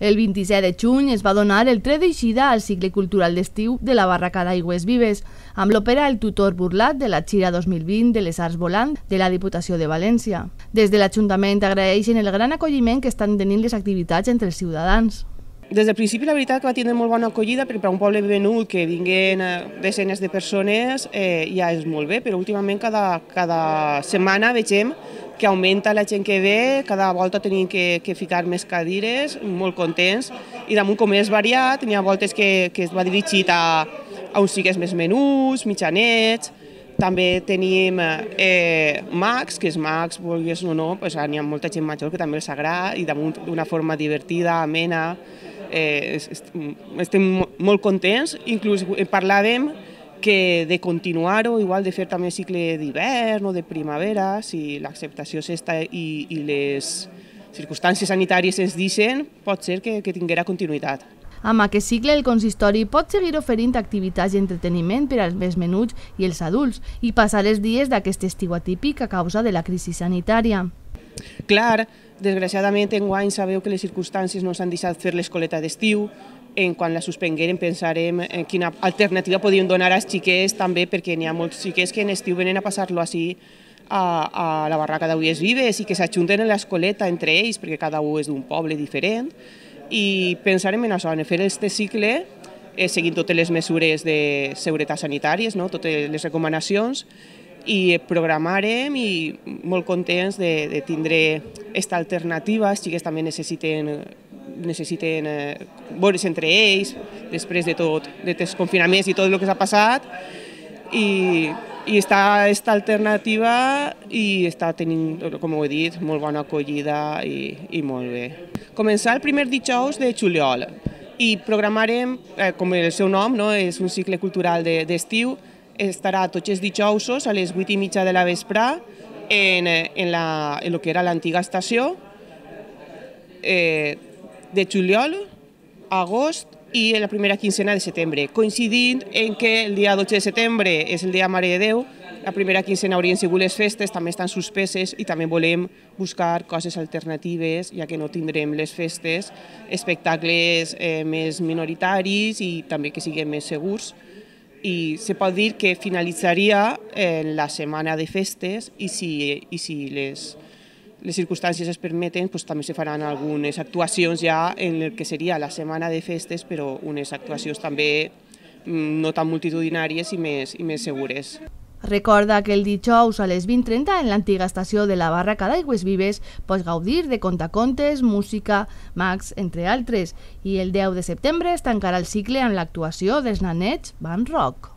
El 27 de juny es va donar el tret d'eixida al cicle cultural d'estiu de la Barraca d'Aigües Vives, amb l'òpera El tutor burlat de la Xira 2020 de les Arts Volant de la Diputació de València. Des de l'Ajuntament agraeixen el gran acolliment que estan tenint les activitats entre els ciutadans. Des del principi la veritat que va tindre molt bona acollida perquè per un poble venut que vinguin eh, desenes de persones eh, ja és molt bé, però últimament cada, cada setmana vegem que augmenta la gent que ve, cada volta tenim que, que ficar més cadires, molt contents, i damunt com és variat, hi ha voltes que, que es va dirigit a, a uns sigues més menús, mitjanets, també tenim eh, Max, que és Max, vulguis o no, pues, hi ha molta gent major que també els agrada, i damunt d'una forma divertida, amena, eh, estem molt contents, inclús eh, parlàvem que de continuar-ho, igual de fer també cicle d'hivern o de primavera, si l'acceptació s'està i, i les circumstàncies sanitàries es deixen, pot ser que, que tinguera continuïtat. Amb aquest cicle, el consistori pot seguir oferint activitats i entreteniment per als més menuts i els adults i passar els dies d'aquest estiu atípic a causa de la crisi sanitària. Clar, desgraciadament en guany sabeu que les circumstàncies no s'han han deixat fer l'escoleta d'estiu, en quan la suspenguerem pensarem en eh, quina alternativa podíem donar als xiquets també, perquè n'hi ha molts xiquets que en estiu venen a passar-lo així a, a la barraca es Vives i que s'ajunten a l'escoleta entre ells, perquè cada un és d'un poble diferent, i pensarem en això, en fer aquest cicle eh, seguint totes les mesures de seguretat sanitàries, no? totes les recomanacions, i programarem i molt contents de, de tindre aquesta alternativa, els xiquets també necessiten necessiten eh, veure's entre ells després de tot, de tots els confinaments i tot el que s'ha passat i, i està aquesta alternativa i està tenint, com ho he dit, molt bona acollida i, i molt bé. Començar el primer dijous de juliol i programarem, eh, com el seu nom, no? és un cicle cultural d'estiu, de, estarà tots els dijousos a les 8 i mitja de la vesprà en, en, la, en el que era l'antiga estació eh, de juliol, agost i en la primera quincena de setembre, coincidint en que el dia 12 de setembre és el dia Mare de Déu, la primera quincena haurien sigut les festes, també estan suspeses i també volem buscar coses alternatives, ja que no tindrem les festes, espectacles eh, més minoritaris i també que siguin més segurs y se puede decir que finalitzaria en la setmana de festes i si, i si les, les circumstàncies es permeten, pues, també se faran algunes actuacions ja en el que seria la setmana de festes, però unes actuacions també mm, no tan multitudinàries i més, i més segures. Recorda que el dijous a les 20.30 en l'antiga estació de la Barraca d'Aigües Vives pots gaudir de contacontes, música, max, entre altres. I el 10 de setembre es tancarà el cicle amb l'actuació dels nanets Van Rock.